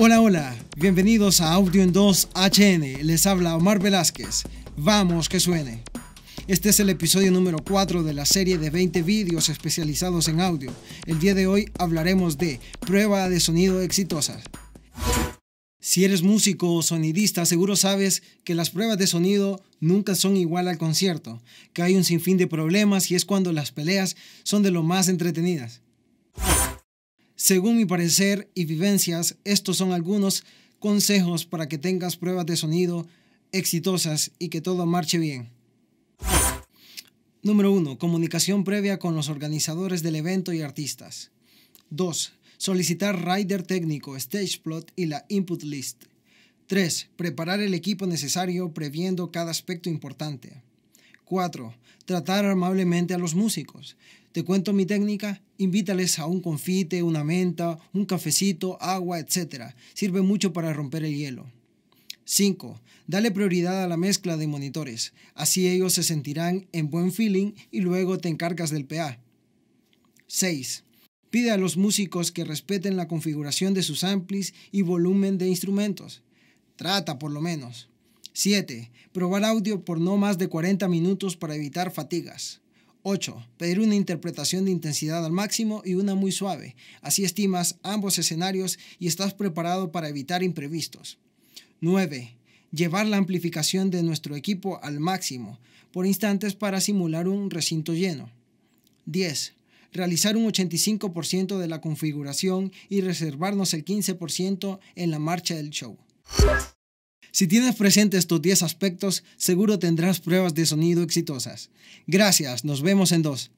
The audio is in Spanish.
Hola, hola, bienvenidos a Audio en 2 HN, les habla Omar Velázquez, vamos que suene. Este es el episodio número 4 de la serie de 20 vídeos especializados en audio. El día de hoy hablaremos de prueba de sonido exitosa. Si eres músico o sonidista, seguro sabes que las pruebas de sonido nunca son igual al concierto, que hay un sinfín de problemas y es cuando las peleas son de lo más entretenidas. Según mi parecer y vivencias, estos son algunos consejos para que tengas pruebas de sonido exitosas y que todo marche bien. Número 1. Comunicación previa con los organizadores del evento y artistas. 2. Solicitar rider técnico, stage plot y la input list. 3. Preparar el equipo necesario previendo cada aspecto importante. 4. Tratar amablemente a los músicos. Te cuento mi técnica, invítales a un confite, una menta, un cafecito, agua, etc. Sirve mucho para romper el hielo. 5. Dale prioridad a la mezcla de monitores, así ellos se sentirán en buen feeling y luego te encargas del PA. 6. Pide a los músicos que respeten la configuración de sus amplis y volumen de instrumentos. Trata por lo menos. 7. Probar audio por no más de 40 minutos para evitar fatigas. 8. Pedir una interpretación de intensidad al máximo y una muy suave. Así estimas ambos escenarios y estás preparado para evitar imprevistos. 9. Llevar la amplificación de nuestro equipo al máximo, por instantes para simular un recinto lleno. 10. Realizar un 85% de la configuración y reservarnos el 15% en la marcha del show. Si tienes presentes estos 10 aspectos, seguro tendrás pruebas de sonido exitosas. Gracias, nos vemos en dos.